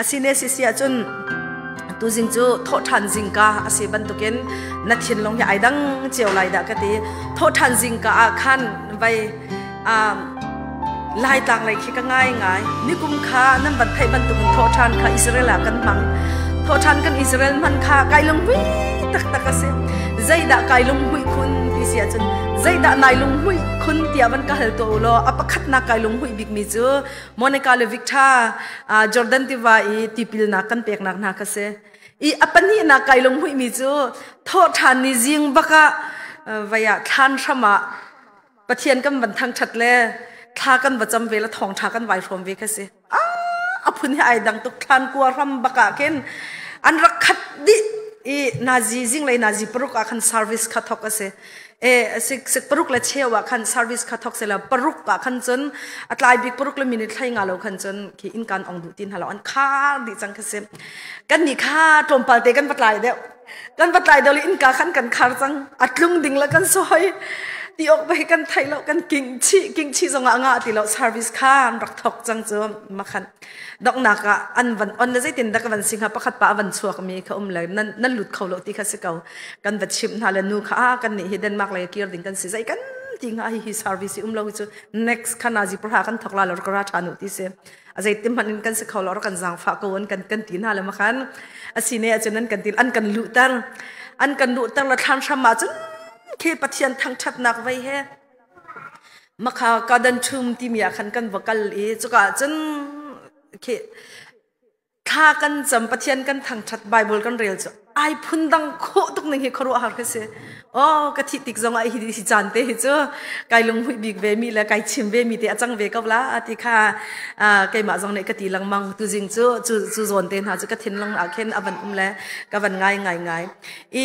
อาศัยเนี่ยสจุนตัวจริงจทอทันจริงกาอาศัยบรรทุกเองนัดเห็นลงยาไอ้ดังเจียวไหลดักก็ตีทอทันจริงกาขั้นไปไลยต่างไรคิดกัง่ายง่ายนี่กุมขานั่นบรรทัยบรรทุกทอทันกับอิสราเอลกันมั่งทอทันกันอิสราเอลมันขาไกลลงวิ่งตักตักเสียใจดักไกลลงวิ่งคุณที่เสียจุน zaida nai lung hui khun tia ban ka hel to lo apakhat na kai lung hui big mi chu monica le victha jordan tiwa i tipil na kan pek nak na ka se i apani na kai lung hui mi chu tho than ni jing baka vaya than thama pathian kam ban thang that le tha kan bacham ve la thong tha kan vai from ve ka se a apun hi ai dang tuk than ku ram baka ken an rakhat di i nazi jing le nazi paruk a khan service kha thok ase เอสิสิปรุกและเชียวะขันซาร์วิสคดทอกเสร็จแล้วปรุกปะขันจนอัตลายบิกปรุกและมินิทไทยงาเราขันจนคืออินการองดูตินฮาเลาอันข้าดิจังคือเซมกันนี่ค่าตรมปาเตกันปัตไลเดียวกันปัตไลเดียวอินการขันกันคารจังอัตลุงดิงและกันซอยตีออกไปกันไทยเรากันกิงชีกิงชีสงอ่างอ่ตีเราเซอร์วิสข้ามรักทอกจังจอมมาขันดอกนักอะอันวันอันนั้นจะตินดักวันสิงหาประคัดป้วันชัวก็มีเขาอุมเลยนั่นนั่นหลุดเขาโลตีข้าสิเขากันบัดชิมทาเลนูข้ากันนี่เฮดันมากเลยเกี่รดิ่งกันสิใจกันจริงอ่ะฮีเซอร์วิสอุ้มเราจู next ขนอาจีประหากันทักลาลรกราชานุติเซอาจจะติมันกันสิเขาเรากันจังฟ้ากันกันกันตีนฮาเลมาขันอาศิเนี่ยจะนั่นกันตีนอันกันหลุดตันอันกันหลุดตันละทานมาจนเคปัจจียทางชัดนักไว้เมาขาการดันชุมที่มีอาันกันวักลอีจุกอาจนเคข้ากันจำปัจจียกันทางชัดไบเบิลกันเรียลจ้ะไอพุ่นดังโคตุกนึงเฮครัวหาคือโอ้กะทิติกจงไอฮิดิจันเตเจ้ไก่ลงหุยบิกเวมีและไก่ชิมเวมีเตอจังเวกับละอติคาอ่าไก่หมาจงในกะติลังมังตุจิงจ้จูจูโอนเตนหาจุกะทินลงอาเคนอวันอุ้มและกะวันง่ายง่ายง่ายอี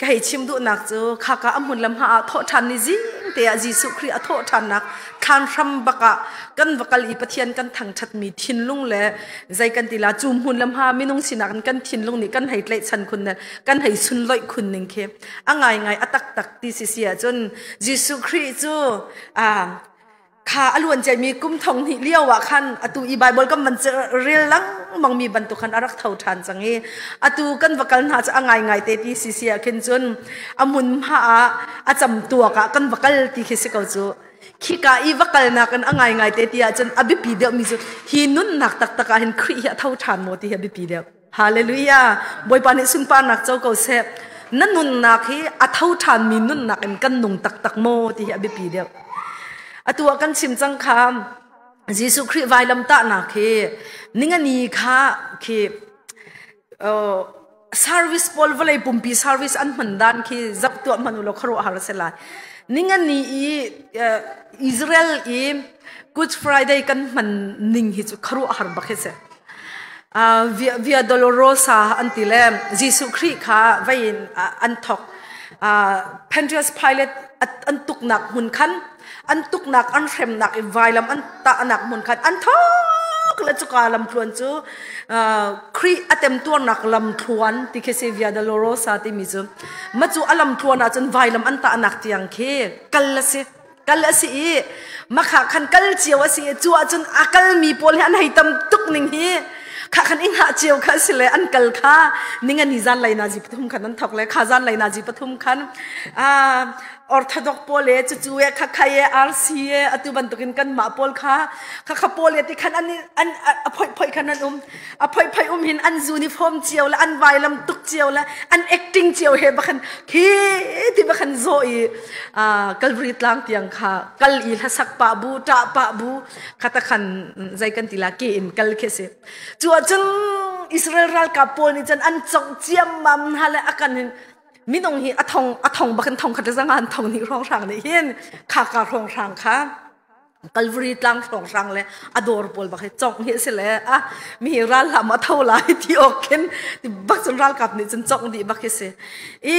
ไก่ชิมดุนักจ้คากะอัมุนลำหาทอทันนี่จิงเตอจีสุครีอทอทันนักทานรำบักะกันบักลีปะเทียนกันทังชัดมีทินลุงและใจกันตีลาจุมหุนลำหาไม่นุ่งสินักกันทินลุงนี่กันให้เลชันคุณนกันให้สุนลอยคุณหนึ่งเข็มอังไงไงอตักตักที่เสียจนยิสุคริจูอ่าขาอรวนใจมีกุ้มทองนี่เลี้ยววะขันอตูอีบายบอลก็มันจะเรียลังมังมีบรรทุกันอารักเท่าทานจังงเงอตูกันวกันหาจะอังไงไงเตตีเสียเข็นจนอมุนมาอาจำตัวกะกันวกันที่เขสิกาจูขี้กาอีวกันนักันอังไงไงเตตีอาจันอบิปีเดียวมีจุหินนุ่นหนักตักตักเห็นครีเท่าทานโมที่อบิปีเดียวฮาเลลูยาบอยปานิสุนปานักเจ้าเกาเซบนั่นนุนนักฮีอัฐาวทานมีนุนนักเอ็นกันนุงตักตักโมที่อบิปีเดียวอตัวกันชิมจังคำยิสุคริไวลำตานักฮีนิ่งันนี่ค่ะคีเอ่อ service บอลวลัยปุ่มปี service อันมันดันคอจับตัวมนุษย์ครัวฮาร์เซลานิ่งันนี่อี อิสราเอลอี Good Friday กันมันนิ่งฮิจครัวฮาร์บักเฮเซ uh, via, via dolorosa antilem Jesu khri kha vain uh, an thok uh, Pontius Pilate at, an tuk nak hun khan an tuk nak an rem nak i vai lam an ta nak hun khan an thok la chuka lam tluan chu uh, khri atem tu nak lam thuan ti khe se via dolorosa ti mi chu ma chu alam thuan a chun vai lam an ta nak tiang khe kal la se kal a si ma kha khan kal chiawa si chu a chun akal mi pol han heitam tuk ning hi khá khăn in hạ chiều khá xì lệ ăn cờ khá nhưng anh gian này là gì thum khăn anh thọc lệ khá gian này là gì thum khăn à ออร์ทอดอกพอลเลจูเอคาขาเออาร์ซีเออตุบันตุกินกันมาพอลค่ะคาคาพอลเลติขันอันนี้อันอภัยภัยขันนั้นอุ้มอภัยภัยอุ้มเห็นอันยูนิฟอร์มเจียวและอันไวลัมตุกเจียวและอันเอ็กติ้งเจียวเฮบักันคีที่บักันโจอีอ่ากัลบริตลางเตียงค่ะกัลอีลทศักปะบูตะปะบูคาตะขันใจกันตีลากีินกัลเคสิจวจึงอิสราเอลกับพอลนีจันอันจงเจียมมัมฮาเลอักันเห็นมิ่งฮอทองอทองบักันทองขัดสังานทองนี่รองสังนี่เห็นขาการรองสังค่ะกัลวรีตังสองสังเลยอดอร์บอลบักจอกนี่สิเลยอ่ะมีรัลลามาเท่าไรที่ออกเข็นบักจนรัลกับนี่จนจอกดีบักเสอี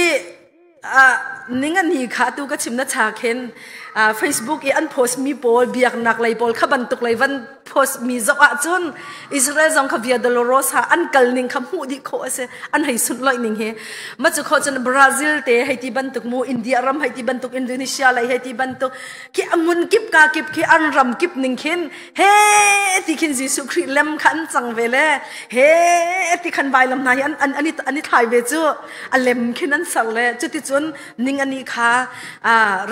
นิ่งันนี่ค่ะตัวก็ชิมนัชาเค็นเฟซบุ๊กอีอันโพสมีบอลเบียกนักเลยบอลขบันตุกเลยวันโพสมีจอกจนอิสราเอลจงขบียดลโรสฮะอันกลนิ่งคำหูดีโคเสอันให้สุดเลยนิ่งเฮมาจุโคจนบราซิลเตะให้ที่บันตุกมูอินเดียรัมให้ที่บันตุกอินโดนีเซียเลยให้ที่บันตุกคีอมุนกิบกากิบคีอันรัมกิบนิ่งเค็นเฮที่คินจิสุคริเลมขันสังเวเลเฮที่ขันใบลำนายอันอันอันนี้อันนี้ถ่ายเวจูอันเลมคินันสังเลจุดที่จนนิ่งอันนี้ค่ะ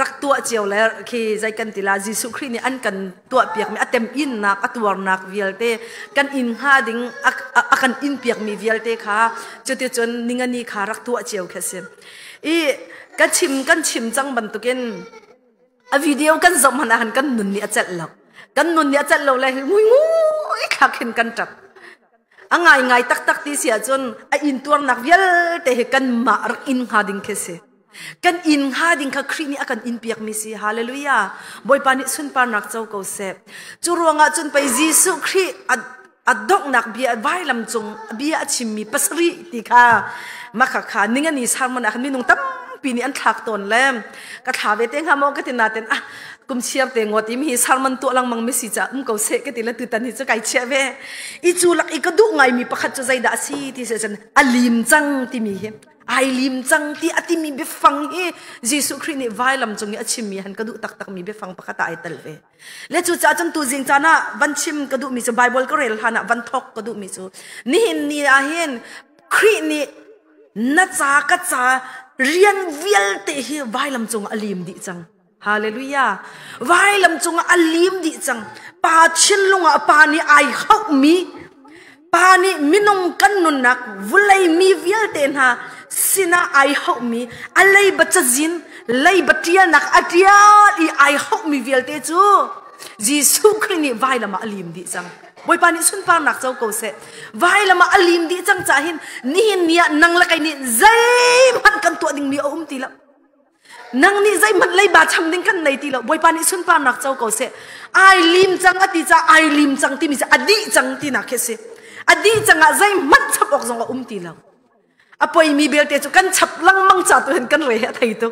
รักตัวเจียวแล้วคือใจกันติลาจิสุครินี่อันกันตัวเปียกมีอัตเต็มอินนักอัตวรนักเวียลเตกันอินห้าดิ้งอักันอินเปียกมีเวียลเตค่ะจนดจนนิ่งอันนี้ค่ะรักตัวเจียวแค่เสียอีกันชิมกันชิมจังบันตุกินอวิดีโอกันจอมันอาหารกันนุนนี่อัจฉรย์กันนุนนี่อัจฉรยะเเลยงุ้ยงุ้ยขักเห็นกันจับอ่างไงไงตักตักที่เสียจนออินตัวนักเวลแต่เห็นกันมารักอินหาดิ้งเคเสียกันอินฮาดิงค่ครีนี่กันอินเปียกมิสิฮาเลลูยาบอยปานิสุนปานักเจ้าเกาเซบจูรวงอาจุนไปจีสุครีอัดดอกนักเบียไว้ลำจงเบียชิมมีปัสรีติค่ะมาขะคานิเงันนี่สางมันอันมีนุ่งตั้มปีนี้อันถักตนแลมกระถาเวเตงฮามองกะตินาเตนอ่ะกุมเชียบเตงวดอีมีสารมันตัวลังมังมิสิจ้าอุ้มเกาเซก็ติละตุตันที่จะไก่เชียบเวอีจูลักอีกระดุไงมีประคัตจะใจด่าซีที่เสจันอลีมจังที่มีเหไอลิมจังที่อาทิมีเบฟังเฮยิสุครินิไวลัมจงเยอชิมีฮันกระดูตักตักมีเบฟังประกตาไอตัลเวเลจุจ้าจังตูจิงจานะวันชิมกระดูมีสุไบเบิลก็เรลฮานะวันทอกกระดูมีสุนี่เห็นนี่อาเห็นครินินาจากัจ้าเรียนวิลเตฮีไวลัมจงอาลิมดิจังฮาเลลูยาไวลัมจงอาลิมดิจังปาชิลลงอปานิไอฮักมีปานิมินงกันนุนักวุไลมีวิลเตนฮา sina ai hau mi a lei ba cha jin lei ba tia nak atia i ai hau mi vel te chu jisu khri ni vai lama alim di chang boi pani sun par nak chau ko se vai lama alim di chang cha hin ni hin nia nang la kai ni zai man kan to ding mi um ti la nang ni zai man lei ba cham ding kan nei ti la boi pani sun par nak chau ko se ai lim chang ati cha ai lim chang ti mi cha adi chang ti na khe se adi chang a zai man chapok zong um ti la apoi mi belte chu kan chap lang mang cha tu hen kan re ha thai tu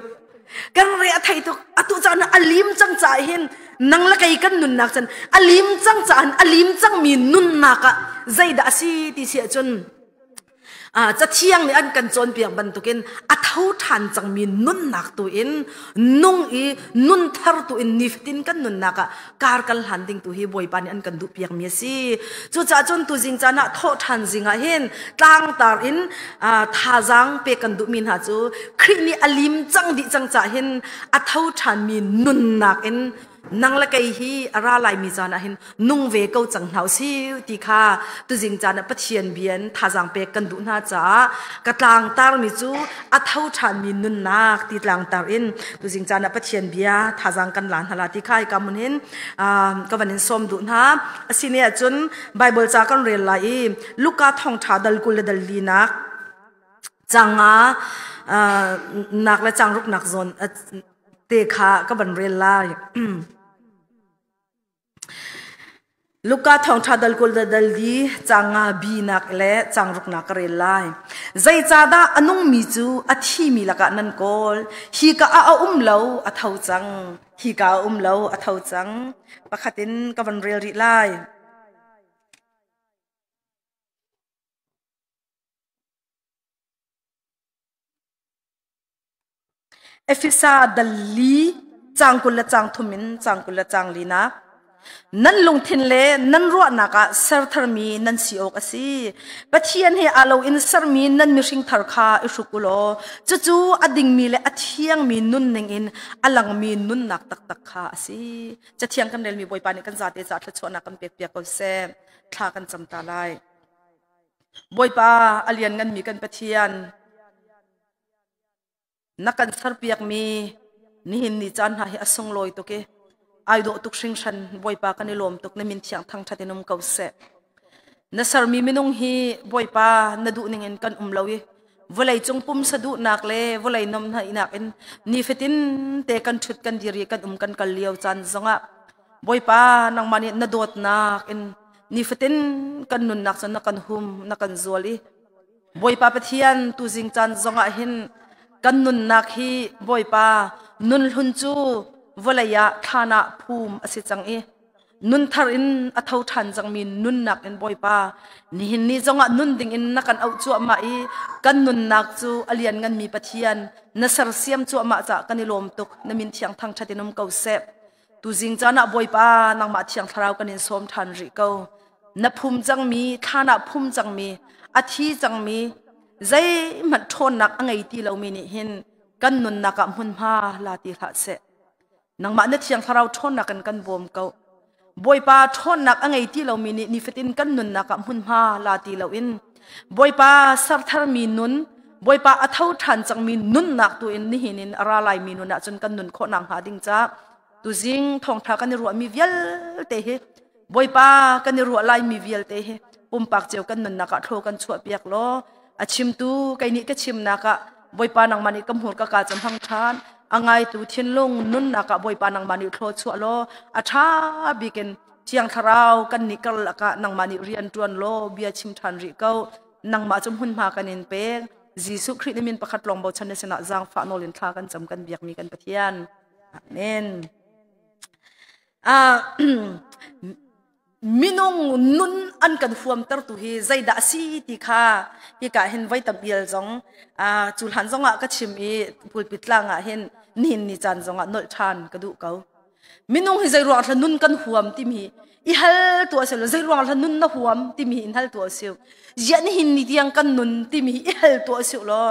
kan re ha thai tu atu chan alim chang cha hin nang la kai kan nun nak chan alim chang cha an alim chang mi nun naka zaida si ti sia chun à chắc thiang này anh cần chọn biển bần tụ kiến à thấu than chẳng mình nun nạc tụ in nung ý nun thar tụ in nif tin kan nun nạc car à. kal han ding tụ hi boy pan anh cần du biển mi si chu cha chon tu jing cha na thọ than jing a à hen tang tar in à tha giang pe cần du min ha chu khri ni alim chẳng đi chẳng cha hen à thấu than mi nun nạc in นังละกฮีอาราลายมีจานะหินนุ่งเวกจังหาซิวตีค่ตุจิงจานะปะเทียนเบียนทาจังเปกันดุนาจากระตางตารมีจูอัทาวชานมีนุนนักตีตลางตารินตุจิงจานะปะเทียนเบียทาจังกันหลานาลาตีค่ยกามุนหินอ่ากวันินสมดุนาสิเนียจุนไบเบิลจากันเรียนลายลูกกาทองชาดัลกุลดัลลีนักจังอานักและจังรุกนักจนเตคาก็บันเรียนลายลูกกาทองชาดลกุลดลดีจางอาบีนักเละจางรุกนักเรลไลใจจ้าดาอนุ่งมีจูอาทีมีลักนันกอลฮีกาอาอุ้มเลาอาเทาจังฮีกาอุ้มเลาอาเทาจังปะขัดินกวันเรียริไลเอฟิซาดลลีจางกุลจางทุมินจางกุลจางลีนะนั่นลงทินเลนั่นรัวนักะเสาร์ทรมีนั่นสิโอกสิปัจเจียนี้อาลูอินเสาร์มีนั่นมิชิงทาร์คาอิสุกุโลจู่จู่อดิ่งมีเลอทียงมีนุ่นหนึ่งอินอลังมีนุ่นนักตักตักคาสิจะเทียงกันเรลมีบอยปานิกันจัดเดจัดชวนักกันเปียกเปียกก็เซมทากันจำตาไล่บอยปาอเลียนกันมีกันปัจเจียนนักกันเสาร์เปียกมีนี่หินนี่จันหายอสงลอยตัวเก ai do tuk sing san boy pa kan lom tuk na min thiang thang thatin um kau se na sar mi minung hi boy pa na du ningen kan um lo yi volai chung pum sa du nak le volai nom na inak in ni fetin te kan thut kan diri kan um kan kal liao chan zonga boy pa nang mani na dot nak in ni fetin kan nun nak chan na kan hum na kan zoli boy pa pathian tu jing chan zonga hin kan nun nak hi boy pa nun hun chu วลายะทานะภูมิอสิจังเอนุนทารินอัฐเอาทันจังมีนุนนักอินบอยปานี่เนนี่จังอ่ะนุนดิ่งอินนักกันเอาจวบมาอีกันนุนนักจูอเลียนกันมีปัเทียนนัสรเสียมจวบมาจากกันในลมตกนั่นมินเทียงทางชาตินุ่มเกาเซบตูจิงจานะบอยปานางมาเทียงทราวกันในสมทันริเกานับภูมิจังมีทานะภูมิจังมีอาทิจังมีใจมันทนนักอะไงที่เราไม่เห็นกันนุนนักมุนพาลาติทัดเซนังมาเนี่ยเชียงทาราวนนักกันกันบ่มเกาบอยปาทนนักอังไงที่เรามีนี่นิฟตินกันนุนนักมุนฮาลาตีเราอินบอยปาสัรทารมีนุนบอยปาอัฐวทันจังมีนุนนักตัวอินนี่หินินอไราลายมีนุนนักจนกันนุนโคนังหาดิ้งจ้าตัวจิงทองทากันรัวมีเวลเตะบอยปากันรัวลายมีเวลเตะปุ่มปากเจ้ากันนุนนักโทกันชั่วเปียกล้ออาชิมตูไกนี่ก็ชิมนักบอยปานังมันนี่กำหัวกากาจำพังทานังไงตูทิ้นลงนุ่นนักบวยปานังมันอิทโทชัวโลอาชาบิกันเชียงคราวกันนิกลกันนังมันอิเรียนจวนโลเบียชิมทันริเก้านังมาจมหุ่นมากันินเป็งจีสุครินิมินประคัดลงบอชนเนสนาจางฝาโนลินทากันจำกันเบียกมีกันปะเทียนอเมนมินงนุนอันกันฟวมตรตุฮใจดาซีติคาพิกะเห็นไว้ตบเบียลจงจุลหันจงอ่ะก็ชิมเอปุลปิดล่างอะเห็นนินนิจันจงอ่ะนอลทานกระดูกเขามินงฮีใจรัวทะนุนกันฟวมติมีอีหัลตัวเซลใจรัวทะนุนนะฟวมติมีอีหัลตัวเซลเยนหินนิจดียงกันนุนติมีอีหัลตัวเซลล้อ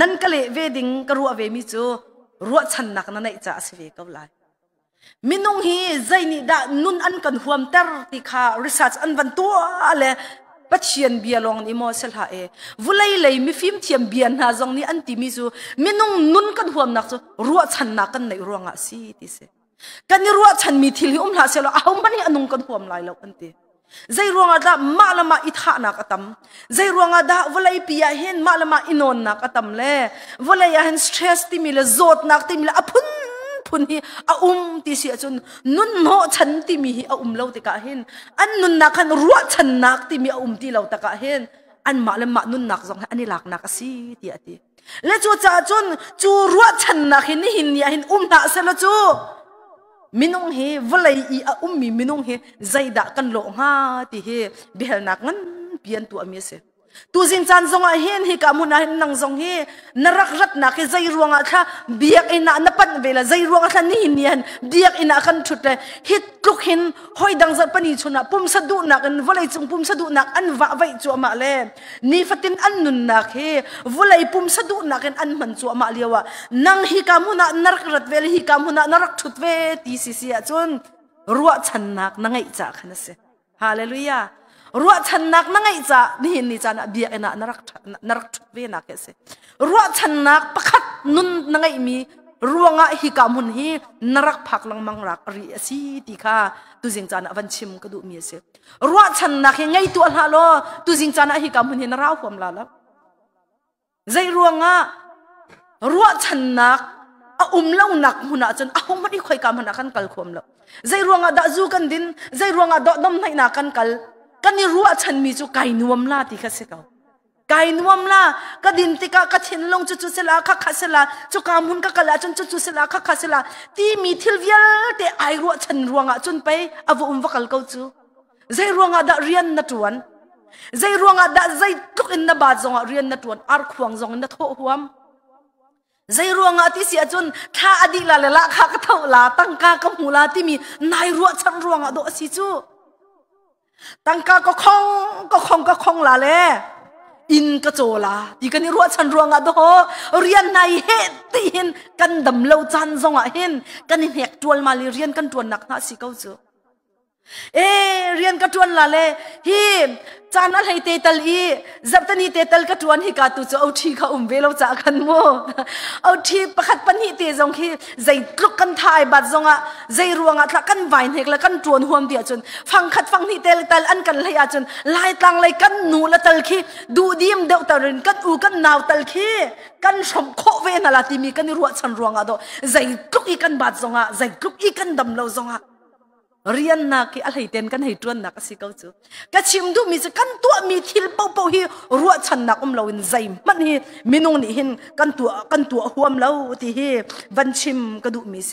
นั่นก็เลยเวดิงกระรัวเวมิจูรัวชันนักนั่นไอจ้าสิเวกเลายมินุงฮีใจนิดานุนอันกันหัวมเตอร์ติคารีสัชอันวันตัวเลยปัจเจียนเบียลองนิมอสเซลฮะเอวุ้ยเลยมีฟิมเทียมเบียนฮะจงนี้อันติมิซูมินุงนุนกันหัวมนักสูรัวชันนักกันในรัวงะซีติเซกันรัวชันมีทิลิอุมลาเซลอาหุมันยันุงกันหัวมไหลลอกันตีใจรัวงะดามาละมาอิทหานักตั้มใจรัวงะดาวุ้ยเลยปียาเห็นมาละมาอินอนนักตั้มเลยวุ้ยเลยเห็นสเตรสติมิเลโอดนักติมิเลอพุนทุนฮีอาอุมที่เสียจนนุ่นโนฉันที่มีอาอุมเราตะกะเห็นอันนุ่นนักขันรัวฉันนักที่มีอาอุมที่เราตะกะเห็นอันมาเลมานุ่นนักจงอันนี้หลักนักสีเดียดีและจูจ่าจนจูรัวฉันนักเห็นนินเนี่ยเห็นอุมนักเสร็จแล้วจูมินงเฮวลยอีอาอุมมีมินงเฮใจดักกันโลงฮาทีเฮเบลนักงั้นเปลี่ยนตัวมีเสี tu zin chan zong a hen hi ka mun a hin nang zong hi narak rat na ke zai ruang a tha biak ina na pan vela zai ruang a tha ni hin yan biak ina kan thut le hit tuk hin hoi dang zat pani chuna pum sa du nak an volai chung pum sa du nak an va vai chu ma le ni fatin an nun nak he volai pum sa du nak an an man chu ma lewa nang hi ka mun a narak rat vel hi ka mun a narak thut ve ti si si a chun ruwa chan nak na ngai cha khana se hallelujah รัวชันนักนั่งไงจ้านี่นี่จ้านะเบียกนะนรกนรกุกเวนักเสรัวชันนักประคันุ่นนั่งไงมีรัวงะฮิกามุนฮีนรกพักลังมังรักรีสีติค่ะตุจิงจานะวันชิมก็ดูมีเสรัวชันนักยังไงตัวลหลอตุจิงจานะฮิกามุนฮีนราวความลาลบใจรัวงะรัวชันนักอุ้มเล่าหนักมุนอาจนอาไม่ได้ค่อยกำันักกันกัลความล้วใจรัวงะดกจูกันดินใจรัวงะดอดนในนักกันกัลกันนี่รู้ว่าฉันมีจุไก่นวมลาติค่เสกเอาไก่นวมลาก็ดินติกาก็เทนลงจุจุเสลาค่ะคาเสลาจุกามุนก็กะลาจนจุจุเสลาค่ะคาเสลาที่มีทิลเวียลแต่ไอรู้ว่าฉันรวงอ่ะจนไปอวุ่นวักลกขจูใจรวงอ่ะดเรียนนัดวันใจรวงอ่ะดใจทุกอินนบาดจงอ่ะเรียนนัดวันอาร์ขวางจงนัดโหหวมใจรวงอ่ะที่เสียจนถ้าอดีตละละค้าก็เท่าลาตั้งกากมูลาที่มีนายรู้ว่าฉันรวงอ่ะดอสิจูตั้งกาก็คงก็คงก็คงละเลอินก็โจละดีกันนี่รัวชันรัวงอ่ะดอเรียนในเฮติหนกันดำเลวจันทรงอ่ะเห็นกันนี่เหกจวนมาเรียนกันจวนหนักนะสิเขาเจอเอเรียนกระทวนละเลยฮีจานอะไรเตตลีจับตนีเตตลกระทวนฮิกาตุจะเอาทีเขาอุ้มเวลจากันโมเอาทีประคัดปัญหิเตจงฮีใจกลุกกันทายบาดจงอ่ะใจรวงอ่ะทักกันไหวเฮกละกันจวนห่วมเดียจนฟังขัดฟังฮิเตลตลอันกันเลยอาจนลายตังเลยกันหนูละตลคีดูดีมเดาตรินกันอูกันนาวตลคีกันสมโคเวนละติมีกันรัวชันรวงอ่ะโดใจกลุกอีกันบาดจงอ่ะใจกลุกอีกันดำเลวจงอ่ะเรียนนักให้อเต้นกันให้ัวนนักสิเขาจูกระชิมดูมีจะกันตัวมีทิลเป่าเป่าฮีรัวชันนักอุ้มเราอินใจมันฮีมินงนี่เห็นกันตัวกันตัวหัวมเราที่ฮีวันชิมกระดูมีเส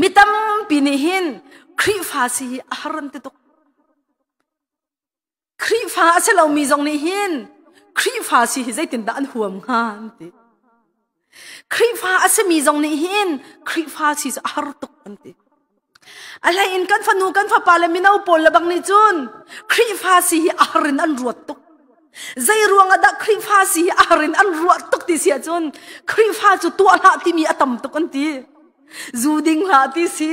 มิตำปีนี่เห็นครีฟ้าสิอารันติตุกครีฟ้าเสเรามีจงนี่เห็นครีฟ้าสิใจติดด้านหัวมงานติครีฟ้าเสมีจงนี่เห็นครีฟ้าสิจะอารุตุกันติอะไรอินกันฟันูกันฟ้าปาเลมินาอุปอลบังนี่จุนครีฟ้าสีอารินอันรวดตุกใจรวงอดะครีฟ้าสีอารินอันรวดตุกที่เสียจุนครีฟ้าจุตัวละที่มีอตมตุกันที่จูดิงลาที่สี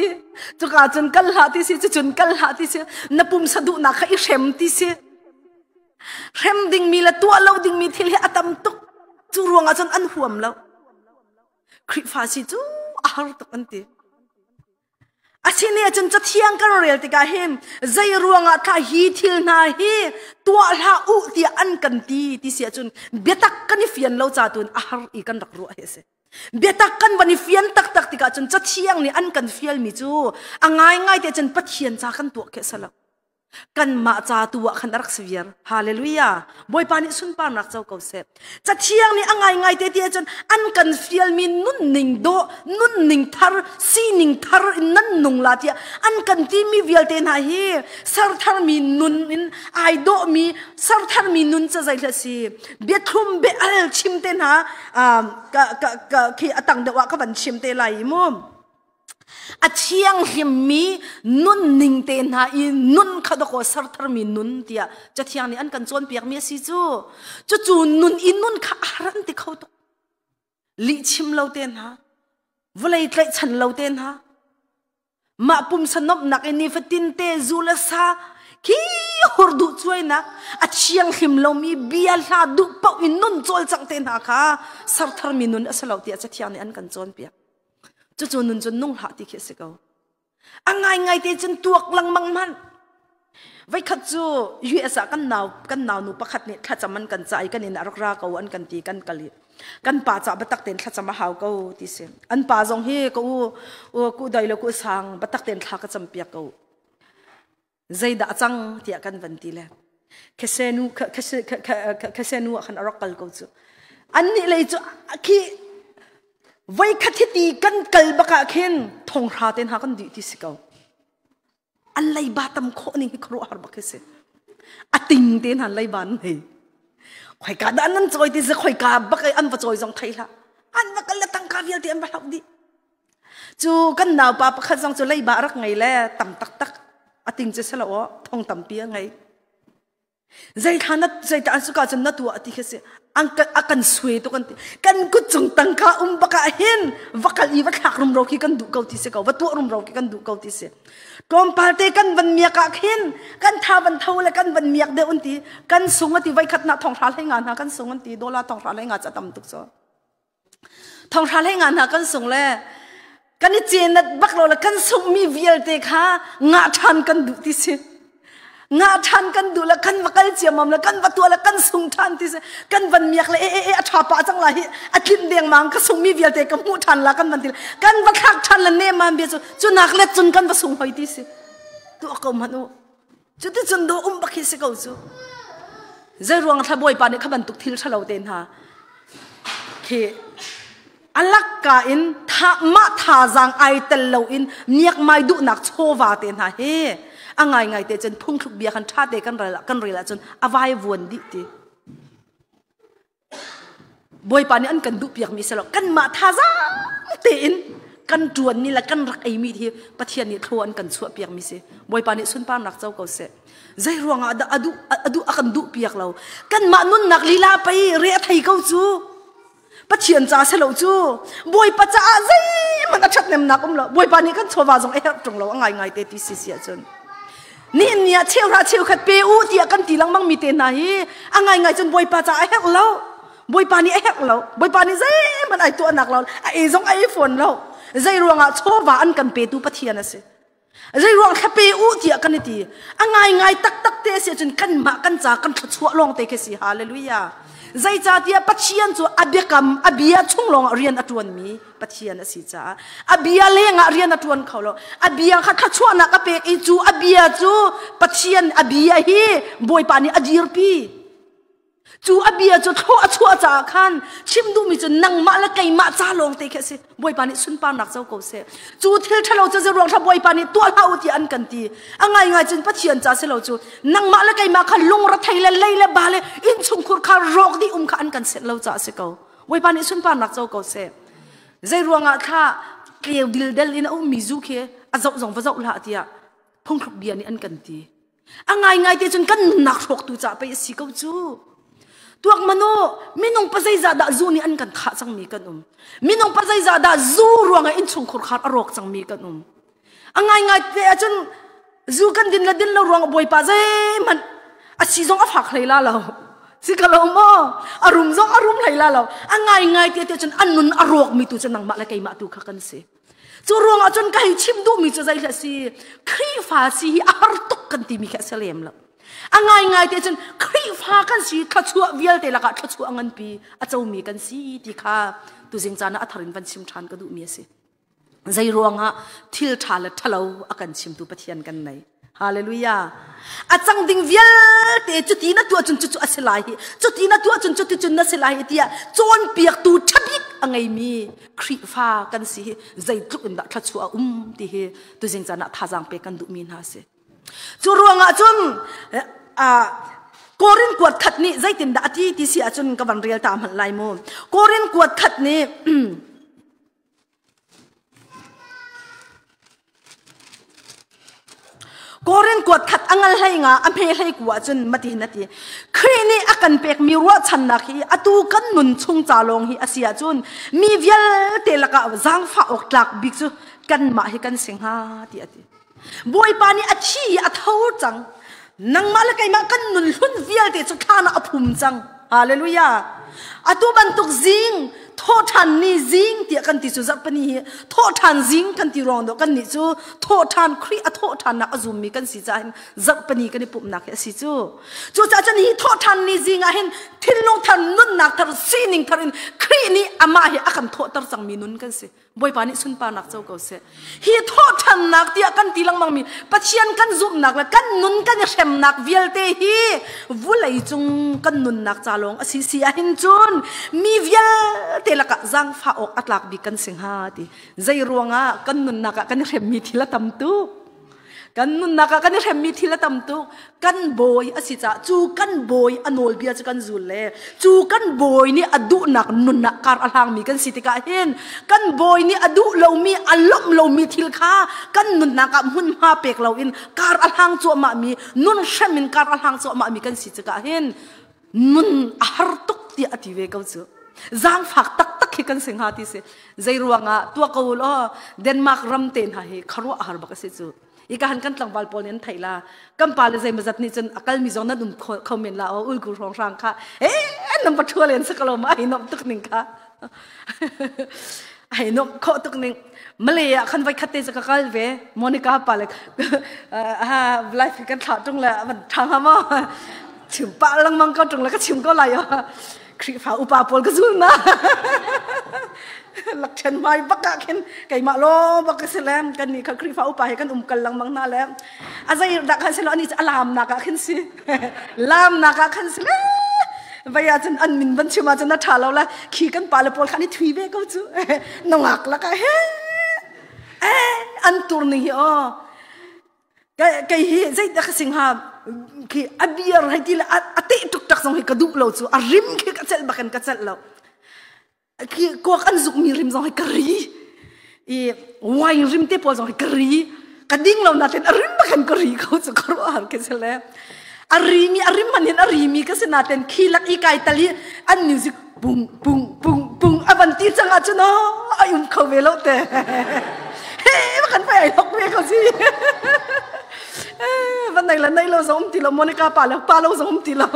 จุกาจุนกันลาที่สีจุจุนกันลาที่สีนับปุ่มสะดุนักไอเข็มที่สีเข็มดิ่งมีละตัวเราดิ่งมีที่เลอตมตุกจูรวงอจนอันห่วมแล้วครีฟ้าสีจูอาริตุกันที่ asine chen cha thiang kan rel tika him zai ruanga tha hi thil na hi tua la u ti an kan ti ti sia chun betak kan fian lo cha tun a har i kan rak ru he se betak kan wani fian tak tak tika chun cha thiang ni an kan fiel mi chu angai ngai te chen pathian cha kan tu ke sala กันมาจาตัวขันรักเสียร์ฮาเลลูยาบอยปานิสุนปานรักเจ้าเกาเซจะเที่ยงนี่อ่างไงไงเตี้ยจนอันกันฟิลมีนุ่นนิ่งโดนุ่นนิ่งทาร์ซีนิ่งทาร์นั่นนุ่งลาเตียอันกันที่มีวิลเตนหาเฮสารทาร์มีนุ่นอินไอโดมีสารทาร์มีนุ่นจะใจละสิเบียทุ่มเบอลชิมเตนหาอ่ากะกะกะขี้ตั้งเดวะก็บันชิมเตไลมุมอาชียงหิมมีนุ่นนิ่งเตนหาอินุ่นขดกอสรทรมีนุ่นเตียจะเทียงนี่อันกันจวนเปียกเมียสิจูจะจูนุ่นอินุ่นขารันติเขาตกลิชิมเราเตนหาวลายไรฉันเราเตนหามาปุ่มสนบนักอินิฟตินเตจูเลสาคีฮอร์ดูช่วยนะอาชียงหิมเรามีเบียร์ลาดูเปาอินนุ่นจวนจังเตนหาค่ะสรทรมีนุ่นอสศายเตียจะเทียงนี่อันกันจวนเปียกจู่ๆนุนจนนุ่งหาที่เขสิเกาอังไงไงเดจนตัวกลังมังมันไว้ขัดจู่ยูเอสกันหนาวกันหนาวนูปขัดเนี่ยขัดจะมันกันใจกันเนี่ยนรกราเกาอันกันตีกันกะลิกันป่าจะบัตักเต็นขัดจะมาหาเกาที่เสียอันป่าจงเฮกูโอ้กูได้ลูกสังบัตักเต็นข้าก็จมเปียกเกาใจด่าจังเียกันวันทีแล้วเคเซนูเคเเซนูขันอรกกลเกาจู่อันนี้เลยจู่ีไว้คัดที่ตีกันเกลบกะเข็นทงราเตนหากันดีที่สิเกาอะไรบาตมโคนี่ครูอาร์บักเสอติงเตนหันไรบานเลยข่อยกาดันนั้นจอยที่จะข่อยกาบักไออันว่าจอยจงไทยละอันว่ากันละตั้งกาเฟียที่อันว่าเราดีจูกันหนาวปาปะขัดจงจะไรบารักไงแล่ต่ำตักตักอติงจะสละวะทงต่ำเปียไงใจทานัดใจตาสุกาจนนัดตัวอติเส ang akan sui to kan kan ku chung tang kha um baka hin wakal i wakak rum roki kan du kauti se ka watu rum roki kan du kauti se tom palte kan van mia ka khin kan tha van thole kan van miak de unti kan sunga ti vai na thong thal henga na kan sunga ti dola thong thal henga cha tam tuk so thong thal henga na kan sung le kan ni chen na bak lo la kan sung mi vial te kha nga than kan du ti se งาทันกันดูละกันวักลเจียมมละกันวัตัวละกันสุงทันที่สกันวันเมียกเลยเอเออชาปาจังไรอธินเดียงมังกสุงมีเวียเตกมูทันละกันวันที่กันวักักทันละเนมันเบียจุจุนักเลจุนกันวสุงหอยที่สิตัวก็มันโอจุดจุดดูอุ้มบักฮิสกอ็จูเจรวงทับบอยปานิขบันตุกทิลทะเลาเดนฮะคืออัลักกาอินทามาทาจังไอเตลเลวอินเมียกไม่ดูนักโชวาเดนฮะเฮอไงไงแต่จนพุ่งทุกเบียกันชาเดกันไรละกันไรละจนอวัยวนดิติบอยปานี่อันกันดุเบียกมีสลอกันมาท่าซ่าเตินกันจวนนี่และกันรักไอมีที่ปะเทียนนี่ทัวอันกันสวดเบียกมีเสบอยปานี่สุนปานรักเจ้าเกาเสจใจรัวงอาดูอดูอักันดุเบียกเรากันมานุนนักลีลาไปเรียไทยเขาจูปะเทียนจ้าเสลาจูบอยปะจ้าใจมันก็ชัดเนมนักอุ้มเราบอยปานี่กันชัวว่าจงเอ็ดตงเราอ่างไงไงเตติสิเสียจนนี่เนี่ยเชี่ยวราเชี่ยวขัดเปอูเดียกันตีลังมังมีเตนไหนอ่งไงไงจนบวยปาจะไอแฮกเราบวยปานี่ไอแฮกเราบวยปานี่เจ้มันไอตัวหนักเราไอจงไอฝนเราเจรวงอ่ะโชว์ว่าอันกันเปตูปะเทียนนะสิเจรวงแค่เปอูเดียกันนี่ตีอ่งไงไงตักตักเตเสียจนกันมากันจ่ากันชัวลองเตะเสีฮาเลลุยา zai cha tia pachian chu abekam abia chunglong rian atuan mi pachian asi cha abia lenga rian atuan kholo abia kha kha chuana ka pek i chu abia chu pachian abia hi boy pani ajir pi จูอาเบียจุดโคอชัวจากขันชิมดูมีจุดนังมาและไกมาจ้าลงเตะแค่สิบวยปานิสุนปานรักเจ้าเก่าเสจูเทลทะเราจะจะรวงทับบวยปานิตัวเราที่อันกันตีอ่างไงไงจุนปัจเจียนจ้าเสเราจูนังมาและไกมาขันลงรัไทยและไล่และบาเลอินชงคุรคารกที่อุ้มขันกันเสเราจ้าเสเกาบวยปานิสุนปานรักเจ้าเก่าเสใจรวงอ่ะท่าเกลียวดิลเดลินเอามิจูเคอาจจส่งพระเจ้าละที่อ่ะพงครุบเบียนี่อันกันตีอ่างไงไงเตจุนกันนักรกตัวจ้าไปสิเกาจูตัวมโนมิน้องปะใจจาดูนี่อันกันขาสังมีกันนุ่มมิน้องปะใจจาดูรวงไอินชงขดขาดอารมกจังมีกันนุ่มอังไงไงเตาจนจูกันดินละดินละรวงบอยปะใจมันอาชีจงอาฝากเลยล่ะเราสิกะเราโมอารมณ์จงอารมณ์เลยละเราอังไงไงเตาจนอันนุนอรมณ์มีตัวจันนังมาละไก่มาตัวขากันสิจูรวงอาจนไก่ชิมดูมีจะใจละสิคลีฟ้าสิอารตุกกันที่มีแค่เสลี่ยมละ a ngai ngai te chen khri pha kan si kha chu a vial te laka kha chu angan pi a chou mi kan si ti kha tu jing chana a tharin van sim than ka du mi ase zai ruang ha thil tha la thalo a kan sim tu pathian kan nei hallelujah a chang ding vial te chu ti na tu chun chu chu a selai hi chu ti na tu chun chu ti chun na selai ti a chon piak tu thabik a ngai mi khri pha kan si zai tuk in da kha chu a um ti hi tu jing chana tha jang pe kan du mi na ha se จูรวงอ่ะจุนอ่ะกรินกวดขัดนี่ใจติมดาที่ที่เสียจุนกับวันเรียลตามหันไล่มูกรินกวดขัดนี่ก็เรีนกวดขัดอังกฤษไงอ่ะอเมริกากวดจุนมาดีนั่นทีคืนนี้อากันเปีกมีรัวชันนักฮีอตูกันนุนชงจ่าลงฮีอาเสียจุน มีเวลเตลกะจังฟ้าออกจากบิ๊กซ์กันมาฮีกันเสียงฮาที่อ่ะที่บุยปานีอาชีอทเท่จังนังมาลกัยมากันนุนลุ่นเวียลเตสุข้านาอภุมจังฮาเลลูยาอาตัวบันตุกซิงโทอทันนี่ซิงเตียกันติสุจับปนีโทอทันซิงกันติรองดอกกันนี่จูโทอทันครีอโทอทันนะอจุมมีกันสิจันจับปนีกันนี่ปุ่มนักสิจูจูจ้าจันฮีโทอทันนี่ซิงอ่ะเห็นทิ้งลงทันนุนนักทารุซีนิงทารินครีนี่อามาเหอคันโทอทารสังมีนุนกันสิ boy pani sun pa nak chau ko se hi tho than nak tia kan tilang mang mi pachian kan zum nak la kan nun kan rem nak vial te hi vulai chung kan nun nak chalong asi si a hin chun mi vial te la ka jang fa ok atlak bi kan sing ti zai ruanga kan nun nak kan rem mi thila tam tu กันนุนนักกันเรนมีทีละตั้มตุกันบอยอสิจ้าจูกันบอยอนอลเบียจูกันจูลเล่จูกันบอยนี่อดุนักนุนนักการอลังมีกันสิติกาเห็นกันบอยนี่อดุเรามีอัลมณ์เรามีทิลค่ากันนุนนักมุนมาเปกเราอินการอลังจวมามีนุนเชมินการอลังจวมามีกันสิติกาเห็นนุนอาหารตุกตีอธิเวกเอาเสือ zang phak tak tak น h ส kan sing h a ใจรัวง i r ตัว g a ล้อเดนมาร์กร r k r a นหายเ a h าร h a r า har ba ka se อีกัรกันตังบอลปอลเนนไทยละกันปาเลเซมาจัดนี่จนอากาศมีจอนนั่นดุมเขาเมนละอุ้ยกูร้องรังค่ะเอ๊ะนั่นปัทวัเลนสกลมาไอ้นกตุกนิงค่ะไอ้นบข้ตุกนิงมาเลยอะันไปคัดเตะสกัลเวมอนิกาปาเลยฮ่าไลฟ์กันถ่าตรงละมันทางฮามาชิมปาลังมังก็ตรงละก็ชิมก็ไลอ่ะครีฟ้าอุปาปอลก็ซุนนะ lak chen mai baka khin kai ma lo baka selem à, kan ni kha khri fa upa he kan um kal lang mang na le azai da kha selo ani alam na ka khin si lam na ka khan si bây à, giờ à, chân ăn mình vẫn chưa mà chân nó thả lâu là khi cần bà là bol khani thui về câu chứ nó ngạc là cái hết ăn tuần này ó cái cái hi dây đặc sinh ha khi abir hai thì là ati tuk tak xong hi kadu lâu chứ arim khi cắt sẹt bạc cắt sẹt lâu คือกัวกันสุกมีริมจงให้กรีอีวัยริมเตปอจงให้กรีกระดิ่งเรานาเต็นอริมมากันกรีเขาจะกรัวหันกันเสียแล้วอริมีอริมมันเห็นอริมีก็เสนาเต็นขี้ลักอีกายตะลีอันนิวสิปุงปุงปุงปุงอวันตีจังอาจเนาะอายุเขาเวลแต่ เฮ้มากันไปไอ้ลอกเวเขาสิวันไหนละในเราสมติเราโมนิกาป่าแล้วป่าเราสมติเรา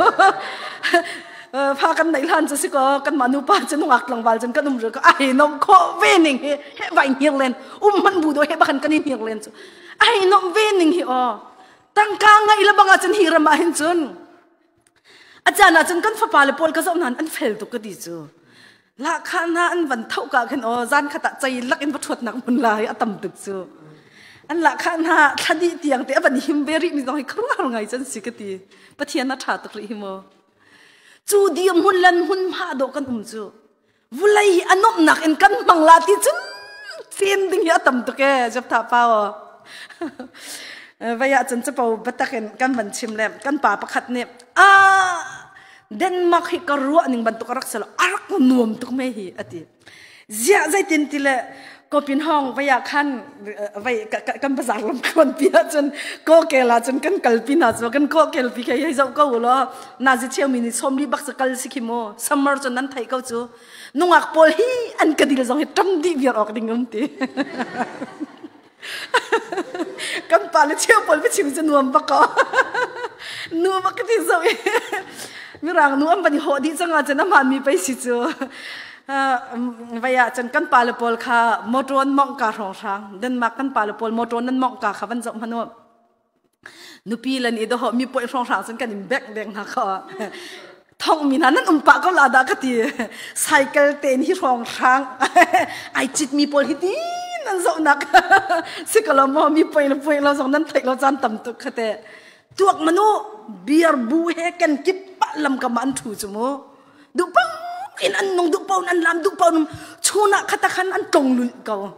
พากันไหนลันจะสิก็กันมานุปาจะนวักหลังวัลจนกันอุ้มเรือก็ไอ้น้องโคเวนิงเฮ้ไหวเฮียงเลนอุ้มมันบูโดเฮ้บักันกันเฮียงเลนจูไอ้น้องเวนิงเฮ้อตั้งกลางไงละบังอาจารย์ฮีรามาเห็นจนอาจารย์อาจารย์กันฟ้าปาเลปอลก็สมนันอันเฟลตุกดีจูละขานาอันวันเท่ากับกันอ๋อจานขตะใจลักอินวัตถุนักมุนลายอตมตึกจูอันละขานาทันดีเตียงแต่วันหิมเบริมีน้อยครัวไงจันสิกตีปะเทียนนัทธาตุกริหิโมจูดีมหุ่นลันหุ่นมาดกันอุ้มจูวุ้ไลอันนบหนักอินกันมังลาที่จุนเซนดิ้งยาตั้มตะแกจับถ้าเป้าวายาจันจะเป่าบัตรกันกันบันชิมแลมกันป่าประคัดเนี่ยอ่าเดนมาร์กฮิกรัวหนึ่งบันตุกรักสละอารักนวมตุกไม่ฮีอ่ะทีเจ้าใจตินติละก็พินห้องไปอยากขันไปกันภาษาลำคนเปียจนก็เกลาจนกันกัลปินาจนกันก็เกลปีใครให้เจ้าก็หัวล้อน่าจะเชี่ยวมินิชมรีบักสกัลสิคิโมสมรจนนั้นไทยก็จูนุ่งอักปอลฮีอันกระดิ่งจงให้จำดีเบียร์ออกดิ่งงมตีกันปาลเชี่ยวปอลไปชิมจนนวมปะก็นวมปะก็ที่เจ้ามีรังนวมปันหัวดีจังอาจจะน้ำมันมีไปสิจูวัยจันกันปาลปอลค่ะมดตรนมองกาหงช้างดันมากันปาลปอลมดตรนนั้นมองกาค่ะวันจบมันว่านุปีลันอีดอมีปวยรองช้างสันกันแบกแดงนะค่ะท่องมีนั้นนั่นอุปก็ลาดากตีไซเคิลเตนที่รองช้างไอจิตมีปวยที่ดีนั่นสนักสิกลมอมีปวยลปวยเราสองนั้นเทเราจันต่ำตุกค่ะแต่ตัวมนุเบีร์บูเฮกันกิบปะลำกำมันถูจมูดูปัง in an nong duk pawn an lam duk pawn chuna khata khan an tong lul ko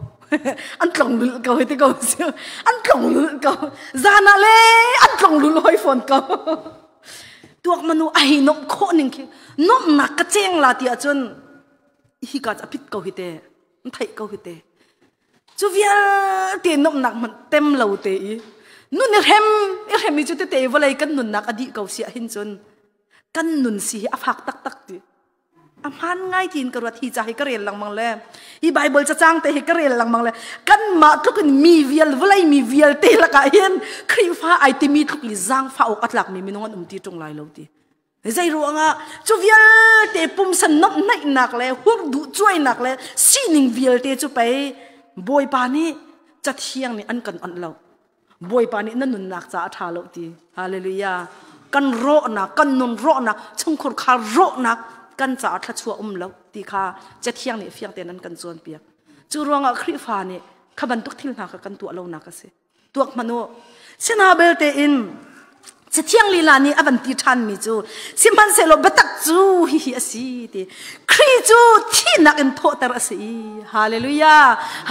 an tong lul ko ti ko an tong lul ko zana le an tong lul hoi phone ko tuak manu ai nom kho ning ki nom na ka cheng la ti achun hi ka cha pit ko hi te thai ko hi te chu via te nom nak man tem lo te i nu ne hem i hem mi chu te te volai kan nun nak adi à ko sia hin chun kan nun si a phak tak tak ti อามันง่ายกินกระที่จะให้กระเรียนหลังมังเลยฮีไบเบิลจะจ้างแต่ให้กระเรียนหลังมังเลยกันมาทุกันมีเวียลวลัยมีเวียลเตละกะเนครีฟ้าไอติมีทุกลิจ้างฟ้าอกอัดหลักมีมีน้องอุ่มตีจรงไหลเราตีใจรัวงะจูเวียลเตปุ่มสนนักหนักเลยฮวกดุจ่วยหนักเลยซีนิงเวียลเตจูไปบอยปานี่จะเที่ยงนี่อันกันอันเลาบอยปานี่นั่นนุนหนักจอัทาเราตีฮาเลลูยากันโรนะกันนุนโรนะชงคนคาโรนะกันจ่าทัชัวอมแล้วตีค่าจะเที่ยงเนี่ยเฟียงเตนั้นกันจวนเปียกจูรวงอ่ะครีฟานี่ขบันตุกทิลนากกันตัวเราหนักเสตัวมโนเสนาเบลเตอินจะเที่ยงลีลานี่อวันตีทันมีจูสิมันเสลบตักจูฮิฮิสีตีครีจูที่นักอินโทตระสีฮาเลลูยา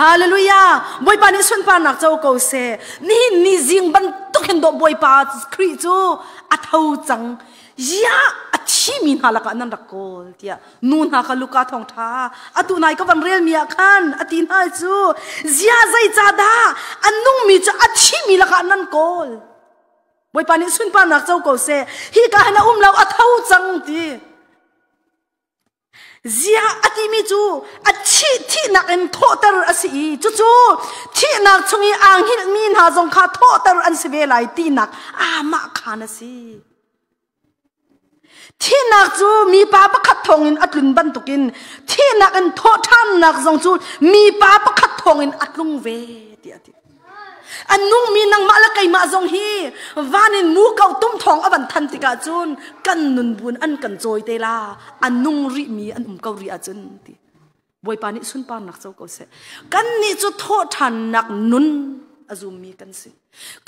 ฮาเลลูยาบอยปานิสุนปานักเจ้าเกาเซนี่นี่จิงบันตุกเห็นดอกบอยปาครีจูอัตเอาจัง ya achi min halaka nan rakol tia nun ha ka luka thong tha atu nai ka van rel mia khan atin ha chu zia zai cha da anung mi cha achi mi laka nan kol boi pani sun pa nak chau ko se hi ka na um lau athau chang ti zia ati mi chu achi thi nak en tho tar asi chu chu thi nak chungi ang hil min ha jong kha tho tar an se ve lai ti nak a ma khan asi ที่นักจูมีป้าประคัดทงอินอัดลุนบันตุกินที่นักอินทอท่านนักจงจูมีป้าประคัดทงอินอัดลุงเวดียดีอันนุ่งมีนางมาละไกมาจงฮีวานินมูเก่าตุ้มทองอวันทันติกาจูนกันนุนบุญอันกันจอยเตลาอันนุ่งริมีอันอุ้มเกาหลีอาจุนที่บอยปานิสุนปานนักเจ้าเก่าเสกันนี่จะทอท่านนักนุนอาซูมีกันสิ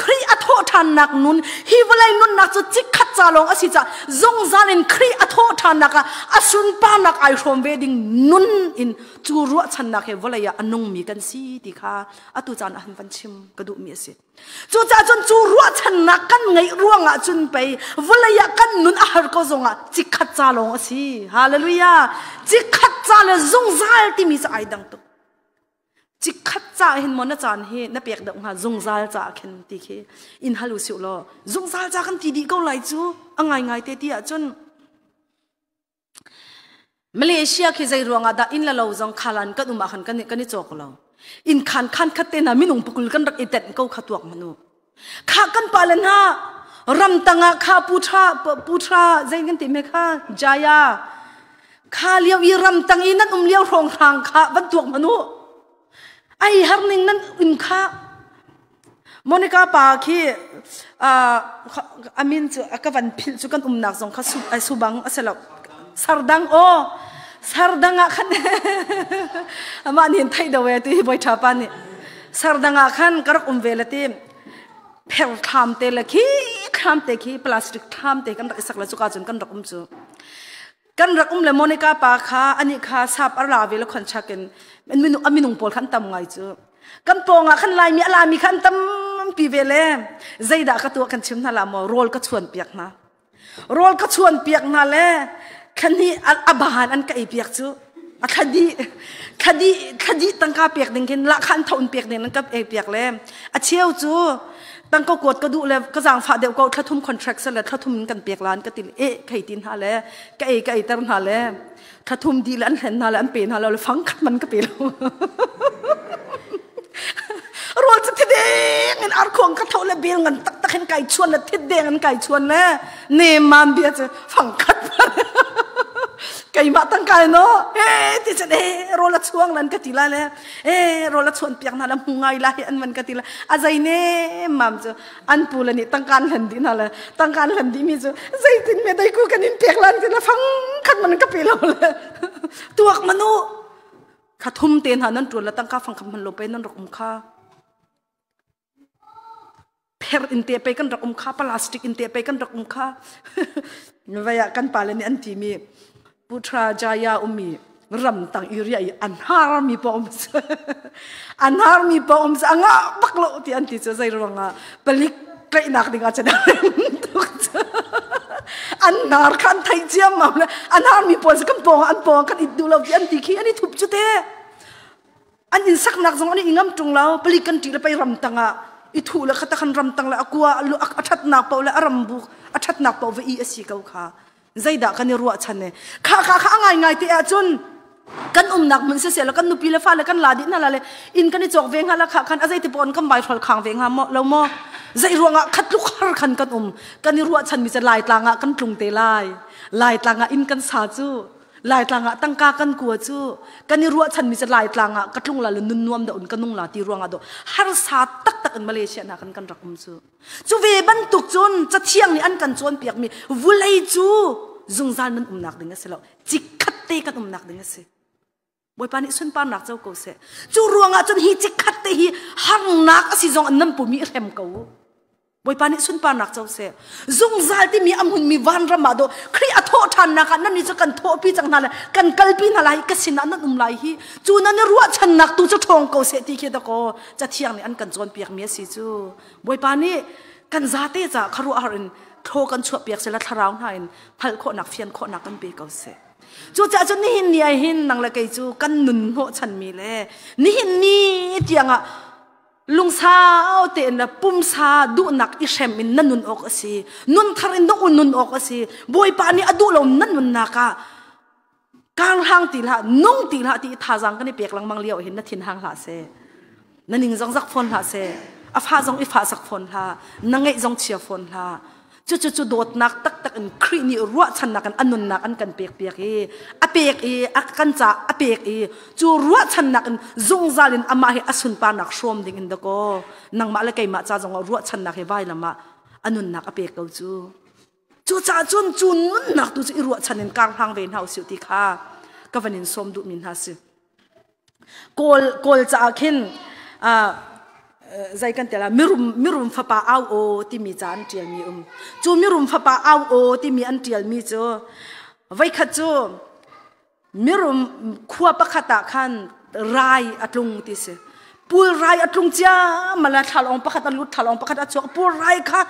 ครีอัทโทานนักนุนฮิวไลนุนนักจะจิกขจาองอสิจะจงจาลินครีอัทโทานนักอาสุนปานักไอชมเวดิงนุนอินจูรัวชันนักเฮวไลยาอนุงมีกันสิดีค่ะอตุจานอันฟันชิมกระดูมีสิจูจ้าจนจูรัวชันนักกันไงร่วงอ่ะจนไปวไลยากันนุนอาหารก็จงอ่ะจิกขจาองอสิฮาเลลูยาจิกขจาลจงจาลที่มีสไอดังตุจิกขัดจ่าเห็นมอนนาจานเฮนับเปียกดอกหาจงซาจ่าเข็นตีเคอินฮัลูสิวลจงซาจ่ากันตีดีก็ไหลจู้อ่างไงไงเตี้ยจนมาเลเซียคือใจรวงอาดาอินละเราจงขาลันกันอุมาขันกันกันนี่จอกเราอินขันขันขัดเตนามิหนุ่งปกุลกันรักอิเต็นก็ขัดตัวมนุข้ากันปาเลน่ารำตังอาข้าปูทราปูทราใจกันติเมฆาจายาข้าเลี้ยวอีรำตังอีนั่นอุ้มเลี้ยวรองทางข้าวัรตัวมนุษยไอ้ฮักนิงนั้นอิมค่ามอนิกาปาคีอ่าอามินจูอากวันพิลจูกันอุมนักสงข้าสุไอสุบังอเสลสารดังโอสารดังอ่ะขันอามาเห็นไทยเดวตีบอยชาปานี่สารดังอ่ะขันกระอุมเวลตีเพลทามเตลขีทามเตขีพลาสติกทามเตกันรักสักละจุกาจนกันรักอุมจูกันรักอุมเลมอนิกาปาคาอันนี้ค่ะทราบอาราเวลคอนชักกันมันมีนมันุงพอลขันตำไงจูกันปองอ่ะขันลายมีอลามีขันตำปีเวเล่ใจด่าก็ตัวกันชิมนา่ละมอรอลก็ชวนเปียกนะรอลก็ชวนเปียกนั่แหละคันนี้อับบานอันก็ไอเปียกจูคดีคดีคดีตั้งกาเปียกดึงกินละขันทอนเปียกเนี่ยนั่นก็เอเปียกเลยอาเชี่ยวจูตั้งก็กดก็ดูเลยก็สั่งฝาเดียวก็ทุ่มคอนแทรคเสร็จแล้วทุ่มกันเปียกร้านก็ติดเอ๊ะใครตินหาแล้วก็เอ๊ะก็เอ๊ะตานหาแล้วขาทุมดีแล้วเห็นนาแล้ว่ยนเปนาแล้วฟังขัดมันก็เปีล้นร้จกทีเดงเงินอารคงกระเทาเลยเบียงเงินตักตกเห็นไก่ชวนนะทีเดงเงินไก่ชวนนะเนมานเบียจะฟังขัดมันก่มาตั้งกายเนาะเอ๊ะที่จะเอ๊ะรอละช่วงนั้นกติละเลยเอ๊ะรอละชวนเปียกนั่นละมุงไงละอันมันกติละอาใจเน่มามจูอันปูละนี่ตั้งการหลันดีนั่นละตั้งการหลันดีมีจูใจถึงเมื่อใดกูกันนินเปียกลันกันละฟังขัดมันก็ไปเราเลยตัวมนุษย์ขัดทุ่มเตียนหานั่นตรวจแล้วตั้งค่าฟังคำมันลงไปนั่นรกมค่าเพรอินเตียไปกันรกอมค่าพลาสติกอินเตียไปกันรกอมค่านม่ว่ากันป่าเลยนี่อันที่มีพุทราจายาอุมีรำตังอิริยอันฮาร์มีปอมส์อันฮาร์มีปอมส์อ่างบักโลที่อันติ่จะใส่รองะ่ปลิกไกลนักดิ่งอาจจะได้ทุกอันนาร์คันไทยเจียมมาเลยอันฮาร์มีปอมส์กันปอง อันปองกันอิดดูเราที่อันที่ขี้อันนี้ทุบจุดเตอันอินสักนักสองอันนี้อิงมตุงเราปลิกันตีเล้ไปรำตังอ่ะอิทูแล้วขัดขันรำตังเลยอวกัวอัชัดนักเปล่าเลยอารมบุกอัชัดนักเปล่าวีเอสีเก่าค่ะใจดักกันรัวชันเนี่ยข้าข้าข้างไายง่ี่อจุนกันอุ้มหนักมันเสียเสียแล้วกันนุปีเลฟ้าแล้วกันลาดินนั่นแหละอินกันในจอกเวงฮะแล้วข้ากันอะไรที่ปอนกันใบถอลขางเวงฮะมอแล้วมอใจรัวงะขัดลุกขันกันกันอุ้มกัน่รัวฉันมีจะลายตางะกันตรุงเตลายลายตางะอินกันสาจู lai tlanga tangka kan ku chu kani ruwa chan mi cha lai tlanga katlung la nun nuam da un kanung la ti ruanga do har sa tak tak in malaysia na kan kan rakum chu chu ve ban tuk chon cha thiang ni an kan chon piak mi vulai chu zungzal man umnak dinga selo chi khat te kan umnak dinga se boi pani sun pa nak chau ko se chu ruanga chon hi chi khat te hi hang nak si jong an nam pu mi rem ko บอยปานิสุนปานักเจ้าเสียซุงซาที่มีอมุนมีวันระมาดครีอัทโทันนะคะนั่นนี่จะกันโทพี่จังนั่นกันกลปีนั่นไรก็สินันนั่นอุ้มไหลฮีจูนั่นนี่รั้วฉันนักตูจะทองเกาเสตีเคตะโกจะเที่ยงนี่อันกันจวนเปียกเมียสิจูบอยปานิกันซาเตจ่ะคารุอารินโทกันชั่วเปียกเสร็จแล้วทาราวนายนพัลโคหนักเฟียนโคหนักกันเปียกเกาเสจูจะจะนี่หินนี่ยหินนังละไกจูกันนุนโหฉันมีเลยนี่หินนี่เจียงอ่ะ lungsa o te na pumsa du nak ishem in nanun ok asi nun tharin do nun ok asi boy pa ni adu lo nanun naka kang hang tilha la nong ti ti tha jang kani pek lang mang hin na thin hang la se naning jong jak phone la se afa jong ifa sak phone la nangai jong chia phone la จุจุจุโดดนักตักตักอันครีนี่รัวชันนักอันอนุนักอันกันเปียกเปียกเออเปียกอีอักกันจ่าอเปียกอีจู่รัวชันนักอันจงซาลินอามาเฮอสุนปานักชมดิ่งอินเดโกนังมาเลกัยมาจ้าจงรัวชันนักเฮไวลามาอนุนักอเปียกเอาจู่จู่จ้าจุนจุนนุนนักตุจิรัวชันนินกางพังเวนเฮาสิวติคากัฟนินสมดุมินฮาสิโกลโกลจ้าขินอ่าใจกันแต่ละมิรุมมิรุมฟ้าป่าเอาโอที่มีจานเตียมีอุ้มจูมิรุมฟ้าป่าเอาโอที่มีอันเตียมีจูไว้ขัดจูมิรุมขวบประคตะขันรายอัตลุงที่เสปูไรายอัตลุงเจ้ามาละทาลองประคตะลุทาลองประคตะจูกปูไรายค่ะ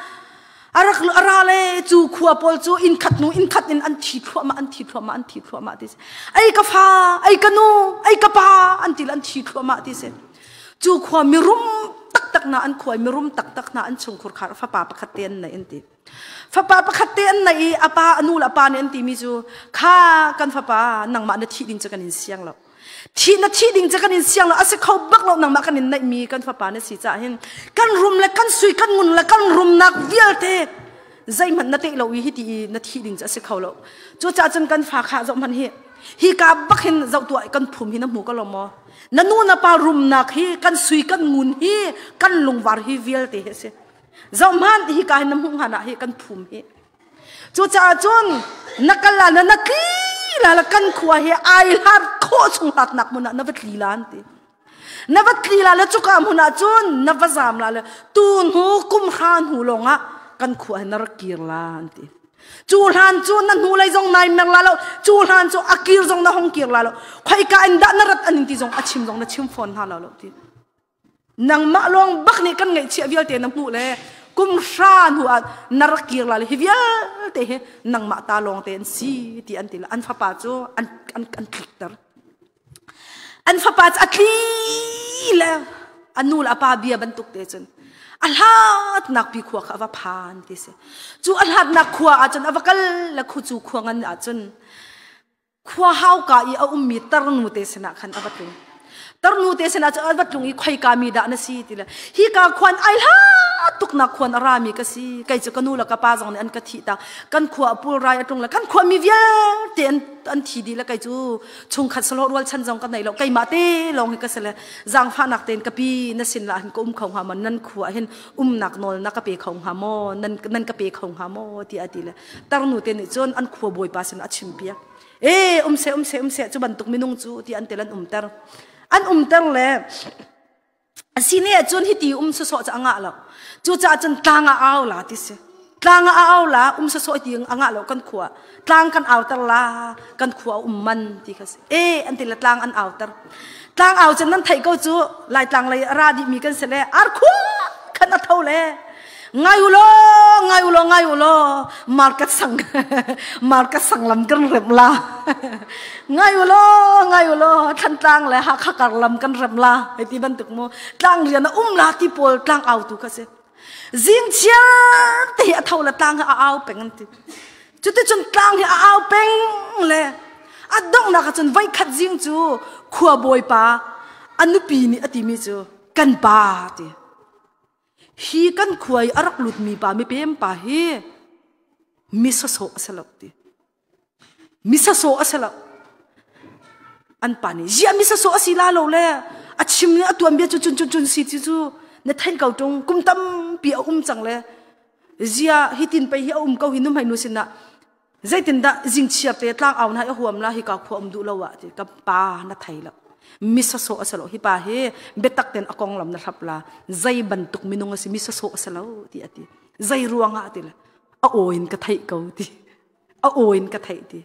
อารักอาราเลจูขวบปอลจูอินขัดนูอินขัดอินอันทีทัวมาอันทีทัวมาอันทีทัวมาที่เสไอ้กะฟ้าไอ้กะนูไอ้กะปาอันทีอันทีทัวมาที่เสจูขวบมิรุมักนาอันขวยมรุมตักตักนาอันชงขุขาฟ้าป่าประคตเตนในอันตีฟ้าป่าประคตเตนในอาปาอนุลอปาในอันตีมิจูข้ากันฟ้าป่านังมาในที่ดินจะกันอินเสียงแล้วที่นาที่ดินจะกันอินเสียงแล้วอาศัยเขาบักเรานังมากันินในมีกันฟ้าป่าในสีจ่าเห็นกันรุมและกันสุยกันมุนและกันรุมนักเวียเทใจมันนาเตะเราวิทีนาที่ดินจะอาศัยเขาแล้วจู่จ่าจนกันฝากขาจอมันเห็นฮีกาบักเห็นเจ้าตัวกันผมหินหมูกัละมอนันนู้นนปารุมนักฮีกันสุยกันงุนฮีกันลงวารฮีเวลตีเฮสีเจ้ามันฮีกาเห็นมุ่งหันฮีกันผมฮีจู่จ้าจุนนักลานนักีละละกันขวายไอหลับโคชงหลับนักมุนนักนับถีลานตีนับถีลานล้จุกามุนักจุนนับซามละตูนหูกุมฮานหูลงอ่ะกันขวายนักกีรานเตี chu hlan chu na nu lai jong nai mek la lo chu hlan chu akir jong na hong kir la lo khoi ka in da na rat an ti jong achim jong na chim phon ha la lo ti nang ma long bak ni kan ngai chi vial te na mu le kum shan hu a narak kir la hi vial te he nang ma ta long ten si ti an ti an fa pa chu an an an klik tar an fa pa chu atli la anul apa bia bantuk te chen alhat nak bi khuwa khawa phan ti se chu alhat nak khuwa a chan avakal la khu chu khuang an a chan khuwa hau ka i a um mi tar nu te se na khan avatung ตรนูเตสนาจะวัดลุงอีไข่กามีดานสีติละฮีกาควันไอลาตุกนักควันรามีกสีไก่จะกนูละกะปาจงในอันกะทิตากันขวปูรายตรงละกันขวมีเวียเตอันอันทีดีละไก่จูชงขัดสโลดวลชันจงกันไหนละไก่มาเตลองให้กเสละจางฟ้านักเตนกะปีนสินละหนก็อุ้มของหามันนั่นขวเห็นอุ้มนักนอนนักกะเปของหามอนั่นนั่นกะเปของหามอที่อดีละตรนูเตนจนอันขวบวยปาสนอชิมเปียเอออุ้มเสอุ้มเสอุ้มเสจุบันตุกมินงจูที่อันเตลันอุ้มตรอันอุ้มตั้งเลยสิเนี่ยจนีิตีอุ้มสะสอจะอ่างละจูจ่าจนตั้งเอาละที่เสตั้งเอาละอุ้มสะสอตีอ่างละกันขวาตัางกันเอาตละกันขวาอุ้มมันที่เขาเอออันที่ละตั้งอันเอาตลตั้งเอาจนนั้นไทยก็จูลายตั้งลายราดีมีกันเสร็จแล้วอาร์คุ้มขันาอเท่าเลยไงอุโลไงอุโลไงอุโลมาร์กัสสังมาร์กัสสังลำกันเร็มลาไงยุโลไงอุโลท่านตั้งเลยฮักฮักลำกันเร็มลาไอ้ที่บันทึกโมตั้งเรียนอุ้มลาที่ปอลตั้งเอาตุกเสจิงเชียร์เตะเท่าละตั้งเอาเป็งติจุดที่จนตั้งเอาเป็งเลยอดงนักจนไว้ขัดจิงจูขวบอยปาอันนุปีนี่อติมีจูกันปาี่ฮีกันขวยอรักหลุดมีป่าไม่เป็นป่าเฮมิสโซอสลักตีมิสโซอสลักอันป่านี้ยจมิสโซอสิลาโลเล่อาชิมเนี่ยตัวเบียจุนจุนจุนจุสิจุจูในท่านเก่าจงกุมตั้มเปียอุ้มจังเลยยจฮิตินไปเฮียอุ้มเก่าหินุ่มให้นุสินะใจตินดะจิงเชียบเตะตั้งเอาหน้าอหัวมละฮิกาขวอมดูละวะีกับป่านัทไทยละ misa so asalo hi pa hi betak ten akong lam na thapla zai bantuk minung asi misa so asalo ti ati zai ruanga atila a oin ka thai ko ti a oin ka thai ti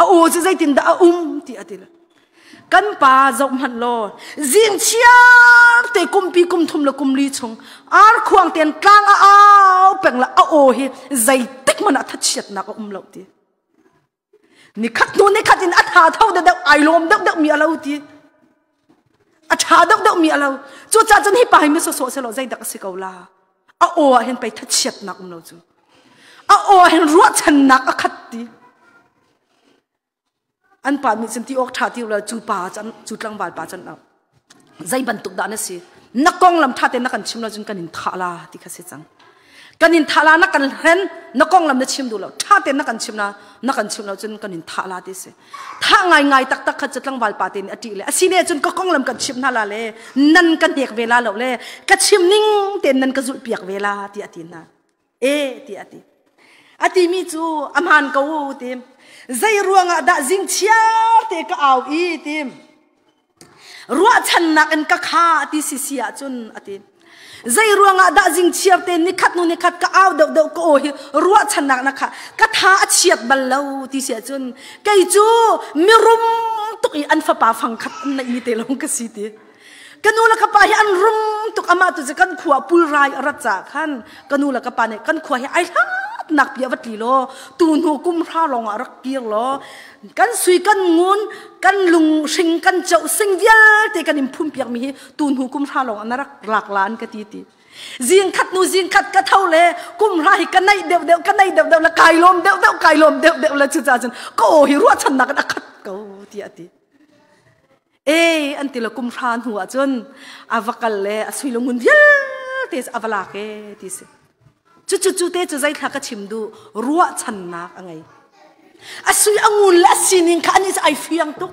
a o zai tin da um ti atila kan pa zau man lo zin chiar te kum pi kum thum la kum li chung ar khuang ten tlang a au peng la a o hi zai tek man a that chet na ka um lo ti ni khat nu ni khatin a tha thau da ai lom dak dak mi a ti อาชาดกดกมีอะไรจู่จ้าจันให้ไปไม่สะสมเสลใจดักสิเกาลาอ้าโอเห็นไปทัดเฉียดนักมันเราจูอ้าโอเห็นรัวชนนักอคัดีอันป่ามีสิ่งที่ออกทาที่เราจู่ป่าจันจู่ตลางวันป่าจันเอาใจบรรทุกด้านสินักกองลำท่าเต็นนักกันชิมเราจนกันหินท่าลาที่ข้าเสียจังกันนินทาลานักกันเห็นนักกองลำนักชิมดูแล้วท่าเต้นนักกันชิมนะนักกันชิมแล้วจนกันนินทาลาดิสิท่าไงไงตักตักขัดจัดลังวาลปาเต็นอตีเลยสิเนี่ยจนก็กองลำกันชิมนั่นละเลยนั่นกันเบียกเวลาแล้วเลยกันชิมนิ่งเต้นนั่นกระจุดเบียกเวลาที่อตีนะเอที่อตีอตีมีจูอามานกูเต็มใจรวงอ่ะดกจิงเชียร์เตก็เอาอีเต็มรัวชันนักอันก็ขาาที่สิเสียจนอตีใจรัวงะดัดจิงเชียบเต้นนิคัดนุนิคัดก้าวเดาเดาโอหยรัวชนะนะคะก็ท้าเชียบบัลลูที่เสียจนไก่จูมีรุมตุกอันฟ้า่าฟังคัดในมีเตลงกสิทธิ์กันูละกับป่ยอันรุมตุกอามาตุจะกันขวบปุรายรัจจากันกันูละกับป่าเนี่ยกันขวบไอ้ทั้งนักเบียวัดีโลตูนูกุมท่าลงอรักเกียร์โลกันสุยกันงูนกันลุงชิงกันเจ้าสิงเยลเตกันอิมพุ่มเปียกมีตูนูกุมท่าลงอนรักหลักล้านกตีตีจียงคัดนูจียงคัดกะเท่าเลยกุมไรกันในเดียวเดียวกันในเดียวเดียวละไกาลมเดียวเดียวไกาลมเดียวเดียวละจุจ้าจันก็หิรัวชันนักนักขัดกูตีอตีเออันติละกุมรานหัวจนอวักันเลยสุยลงงุนเยลเตสอวลากเกติสจุจุจุเตจุใจทักชิมดูรัวชันนักอะไงอาศัยองูและสินิงขานี้จะไอฟียงตุก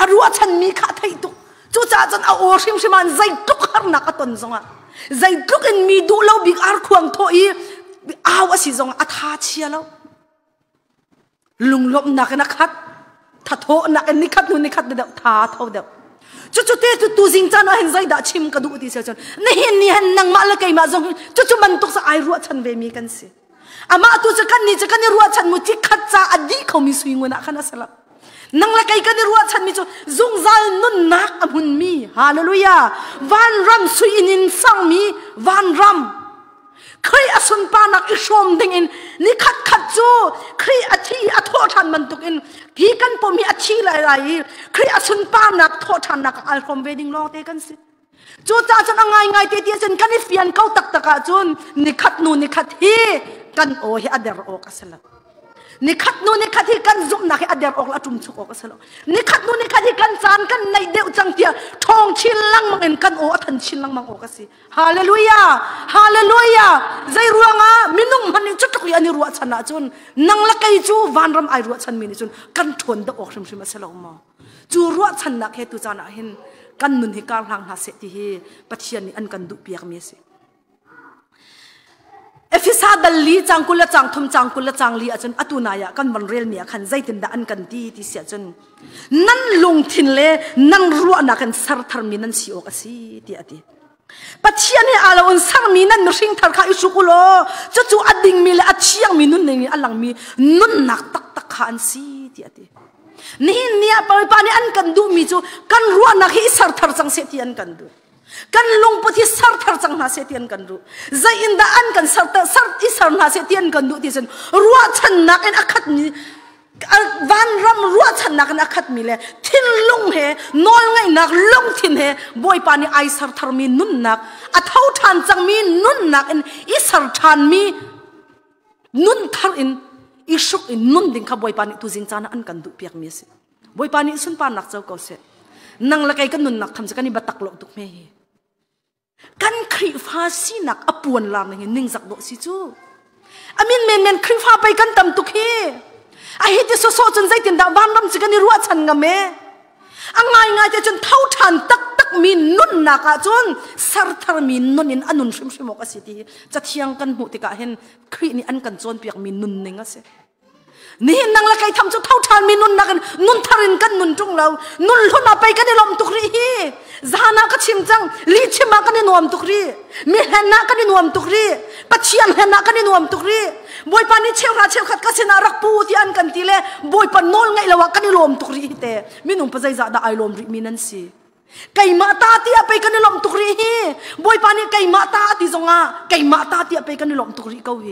อารัวชันมีขาไทยตุกจูจ้าจันเอาโอชิมชิมันใจตุกขารนักตนซงอ่ะใจตุกอ็นมีดูเล้าบิกอาร์ควงโตอีอาวสิซงอาทาเชียแล้วลุงลบนักนักขัดทัาโตนักนิคัดนุนิคัดเดาทาเท่าเดาจู่ๆเตะตัวตัวจริงจันะเห็นใจด่าชิมกระดูกที่เสียชนนี่เห็นนี่เห็นนางมาเลยไงมาจงจู่ๆมันตกสายรัวฉันเวมีกันสิอามาตัวจะกันี่จักันี่รัวฉันมุทิขัดจ้าอดีเขามีสุยงวนักขนะสลับนางเลยไงกันนี่รัวฉันมีจงจงจันนุนนักอมุนมีฮาเลลูยาวันรัมสุยนินสังมีวันรัมใครอสุนปานักอิชมดึงอินนี่ขัดขัดจู่ใครอธิอธิวันมันตกอินพี่กันปมีอาชีพอะไรคริอาสุนป้านักโทษทันนักอัลคอมเวดิงลองเตกันสิจูจ้าจันง่ายงีายเตี้ยจันกันนี่เฟียนเขาตักตะกะจุนนิคัดนูนิคัดฮีกันโอ้ยอเดรโอกสลับนี่ขัดนู่นนี่ขัดที่กันซุ่มนักให้อดีตออกละจุ่มชกออกเสล็จนี่ขัดนู่นนี่ขัดที่กันซานกันในเดียวจังเตียทองชิลลังมังเอ็นกันโอ้ทันชิลลังมังโอ้ก็สิฮาเลลูยาฮาเลลูยาใจรัวงะมินุ่งมันยิ่งชุดก็ยันี่รัวชนะจุนนังละไกจูวันรำไอรัวชนมินิจุนกันทนเดออกชิมชิมาสล็จมาจูรัวชนะแค่ตุจานะเห็นกันนุ่นให้การหลังหาเสตีเฮปัจเจียนี่อันกันดุเปียกมีสิเอฟิซาดัลลีจังกุลจังทมจังกุลจังลีอาจารย์อตุนายะกันบันเรีเนเมียขันใจถิ่นดานกันดีที่เสียจนนั่นลงถิ่นเล่นั่นรั่วนักันสารธรรมินันสิโอกสีที่อาทิตย์ปัจจัยนี่อาลาอนสารมินันริงทาร์คาอิสุกุโลจะจู่อดิ่งมิเลอาชียงมินุนนี่อัลลังมินุนนักตักตักขันสีที่อาทิตย์นี่เนี่ยปัจจุบันนี้อันกันดูมิจูกันรัวนักอิสารธรรมสังเสติอันกันดู kan lung puti sar thar chang na se tian kan ru za in da an kan sar ta sar i sar na se tian kan du ti chen ruwa chan nak en akhat ni van ram ruwa chan nak en akhat mi le thin lung he nol ngai nak lung thin he boy pani ai sar thar mi nun nak a thau than chang mi nun nak en i sar than mi nun thar in i shuk in nun ding kha boy pani tu jing chana an kan du piak mi se boy pani sun pan nak chau ko se nang la kai kan nun nak tham chakani batak lo duk me hi กันครีฟ้าสีนักอปวนลามเลยนิ่งสักโดสิจูอามินเมนเมนครีฟ้าไปกันตำตุกีอาฮิติโซโซจนใจตินดาบ้านลำจิกันนีรัวชันเงเมอังไงไงจะจนเท่าทันตักตักมีนุ่นนักจนสัรทธรมีนุ่นอินอนุนชิมชิมอกสิทีจะเทียงกันหูติกะเห็นครีนี่อันกันจนเปียกมีนุ่นนึงอ่ะเสีนี่นังละใครทำสุดเท่าทานมีนุนนักันนุนทารินกันนุนจุงเรานุนลุนอาไปกันในลมตุกรีจานาก็ชิมจังลีชิมากันในนวมตุกรีมีเฮนากันในนวมตุกรีปัจเจียนเฮนากันในนวมตุกรีบอยปานี้เช่วราเช่วขัดก็เสนารักปูที่อันกันทีเล่บอยปานนอลไงละวะกันในลมตุกรีเตมีหนุ่มปะใจจะได้ลมริมินันสีกมาตาที่ไปกันลมตุกรีบยปานี่ไก่มาตาที่ทงอาไก่มาตาที่ไปกันลมตุกรีเกาห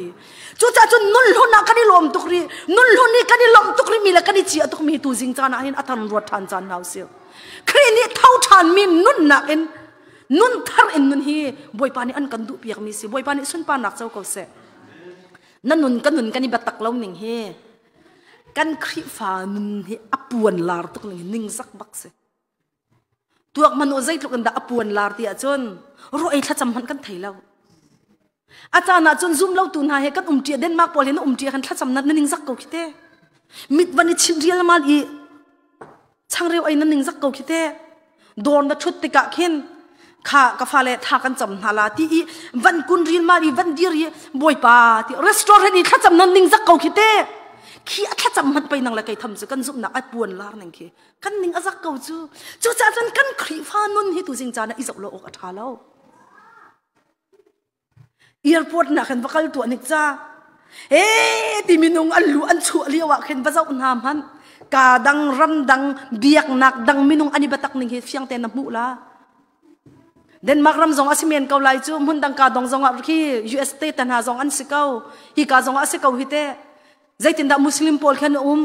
จุจ้าจุนุ่นลุนักันลมตุกรีนุ่นลุนีกันลมตุกรีมีลกันจีอตุกมีตูจิงจานาเห็นอัตันรวดทานจานเอาเสียครีนี่เท่าทานมีนุ่นนักเองนุนทาร์เองนุ่นฮีบวยปานี่อันกันดุเปียกมีสิบวยปานี่สุนปานักเจ้าเกาเสนั่นนุนกันนุนกันนี่บัตักเล่าหนิงเฮกันครีฟานุนเฮีอปวนลาร์ตุกหนงนิงสักบักเส tuak manu zai tluk da apuan lar ti achon ro ei thla cham han kan thailo achana chon zum lo tu na he kan umti den mak pol hin umti han thla cham na ning zak ko khite mit vani chin rial mal i chang reu ai na ning zak ko khite don da thut te ka khin kha ka fa le tha kan cham na la ti i van kun ril mal i van dir ye ti restaurant ni thla cham na ning zak ko khite ขี้แค่จำมัดไปนั่งละไกนทำสะกันซุ่บนักไอ้ปวนลาหนั่งเขี้กันนิ่งอาจะเกาจู้จู่จ้าจนกันขี้ฟ้านุ่นให้ตัวจรงจานะอีสกโลอกอัฐาแล้วเอียร์พอดนักเห็นว่าเขาตัวนิกจ้าเอ๊ี่มินงอัลลูอันชัวเลียวเห็นว่าเจ้าอุณหภูมกาดังรันดังเบียกนักดังมินงอันนี้บัตักนิ่งเขี้ยฟังเต้นบมู่ละเดนมาร์กรำมรงอาศัยเมียนเกาไลจู้มุ่งดังกาดงจงอาัลคียูเอสเตตันหาจงอันสิเกาฮิกาจงอาศัยเกาฮิเต้ zaitin đạo muslim pol khen um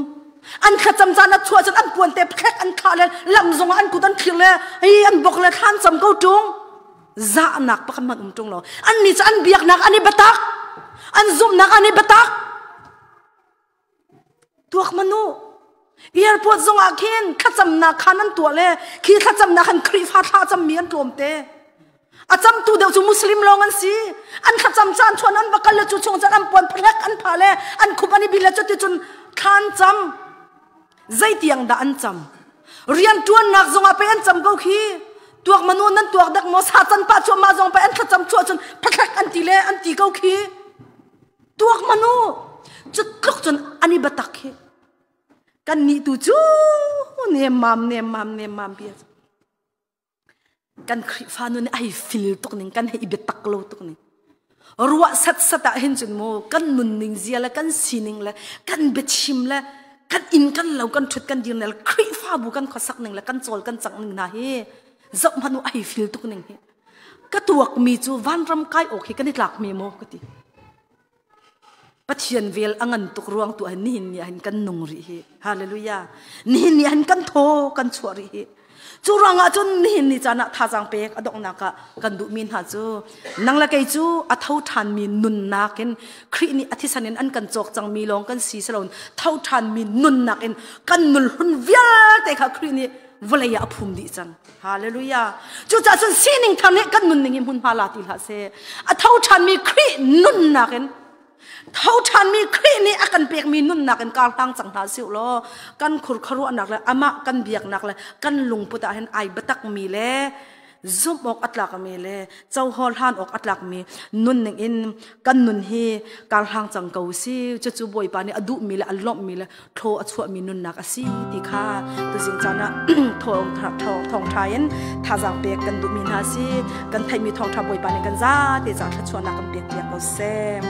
an khát cham chan nát chua chan an puan te phek an kha le lam zong an kut an khil le hi an bok le khan cham câu tung za nak pa mặt um trung lo an ni chan biak nak ani batak an zum nak ani batak tuak manu airport zong akin khát kha cham khăn khan an tua le khi khát cham na khan khri pha tha cham mi an tlom acham tu deuh chu muslim long an si an thacham chan chon an bakal le chu chung chan an pon phlek an pha le an khup ani bi le chu ti chun than cham zai tiang da an cham rian tuan nak zonga pe an cham go khi tuak manu nan tuak dak mo sa chan pa chu ma zong pe an thacham chu chun phlek an ti le an ti go khi tuak manu chu klok chun ani batak khi kan ni tu chu ne mam ne mam ne mam bi kan fanun ai fil tok ning kan he ibe taklo tok ning ruwa sat sata hin chun mo kan mun ning zia la kan sining la kan bet chim la kan in kan lo kan thut kan dir nal khri fa bu kan khosak ning la kan chol kan chang ning na he zop manu ai fil tok ning he ka tuak mi chu van ram kai ok kan itlak mi mo kati pathian vel angan tuk ruang tu an ni hin kan nung ri he hallelujah ni hin kan tho kan chhuari he จูรังอาจนน่นน่จานะท่าจังเป็กอดอกนักกันดูมินฮาจูนังละเกจูอัทาทานมีนุนนักเองครีนี่อธิษฐานอันกันจกจังมีลองกันสีสลนเท่าทานมีนุนนักเองกันนุนหุนเวียแต่ค่ะครีนี่วนเลยาพุ่มดิจังฮาเลลูยาจูจ้าจนสีนิงทางนี้กันนุนนิงมุนฮาลาติลฮะเซอัทาทันมีครีนุนนักเองท่าทันมีคลีนี้กันเปียกมีนุ่นหนักกันการตั้งสังทาสิวโลกันขุดขรุอันหนักเลยอมะกันเบียกหนักเลยกันลุงพุตาเห็นไอ้บตักมีเล่ซุบออกอัตลักมีเล่เจ้าฮอลฮานออกอัตลักมีนุ่นหนึ่งอินกันนุ่นเฮการทางสังเกาสิวจะจูบอยปานี้อดุมีเล่อลบมีเล่โทอัชวมีนุ่นหนักอสิทีฆ้าตัวสิงจานะทองทองทองทายนท่าจังเปียกกันดุมีนาสิกันไทยมีทองทบอยปานี้กันซาเตจ่าชัชวนักกันเปียกเปียกเอาเซม